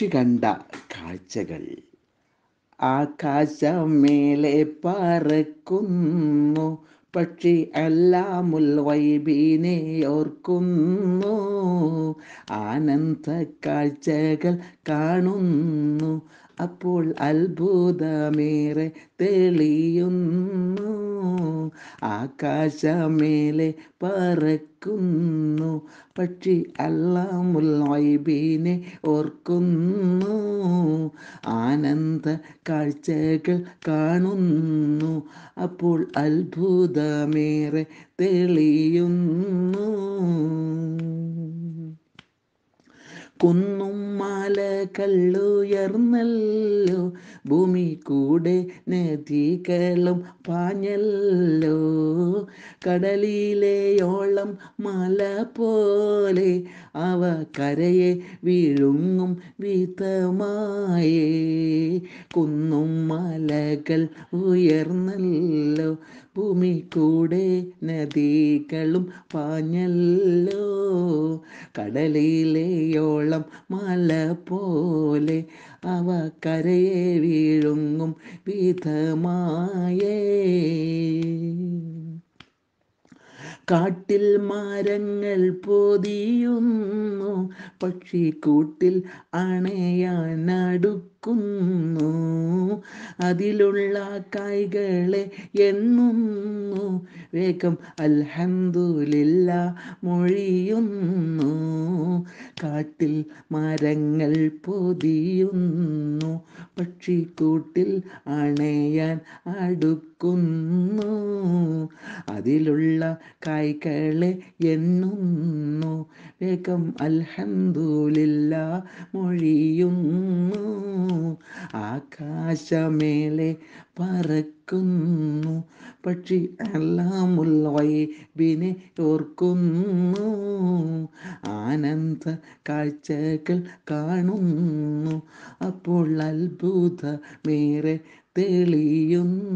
പക്ഷി കണ്ട കാഴ്ചകൾ ആകാശമേലെ പറക്കുന്നു പക്ഷി എല്ലാമുൽ വൈബീനെ ഓർക്കുന്നു ആനന്ദ കാഴ്ചകൾ കാണുന്നു അപ്പോൾ അത്ഭുതമേറെ തെളിയുന്നു ആകാശമേലെ പറക്കുന്നു പക്ഷി അല്ലാമുല്ലൈബീനെ ഓർക്കുന്നു ആനന്ദ കാഴ്ചകൾ കാണുന്നു അപ്പോൾ അത്ഭുതമേറെ തെളിയുന്നു കുന്നും മാലകളുയർന്നല്ലോ ഭൂമി കൂടെ നദികളും പാഞ്ഞല്ലോ കടലിലെയോളം മല പോലെ അവ കരയെ വീഴുങ്ങും വീതമായേ കുന്നും മലകൾ ഉയർന്നല്ലോ ഭൂമി കൂടെ നദികളും പാഞ്ഞല്ലോ കടലിലെയോളം മല പോലെ അവ കരയെ വീഴുങ്ങും വിധമായേ കാട്ടിൽ മരങ്ങൾ പൊതിയുന്നു പക്ഷിക്കൂട്ടിൽ അടുക്കുന്നു അതിലുള്ള കായ്കളെ എണ്ണുന്നു വേഗം അൽഹന്തുലില്ല മൊഴിയുന്നു കാട്ടിൽ മരങ്ങൾ പൊതിയുന്നു പക്ഷിക്കൂട്ടിൽ അണയാൻ അടുക്കുന്നു അതിലുള്ള കായ്കളെ എണ്ണുന്നു വേഗം അൽഹന്ദൂലില്ല മൊഴിയുന്നു ആകാശമേലെ പറക്കുന്നു പക്ഷി അല്ലാമുൽ വൈബിനെ ഓർക്കുന്നു ആനന്ദ കാഴ്ചകൾ കാണുന്നു അപ്പോൾ അത്ഭുതമേറെ തെളിയുന്നു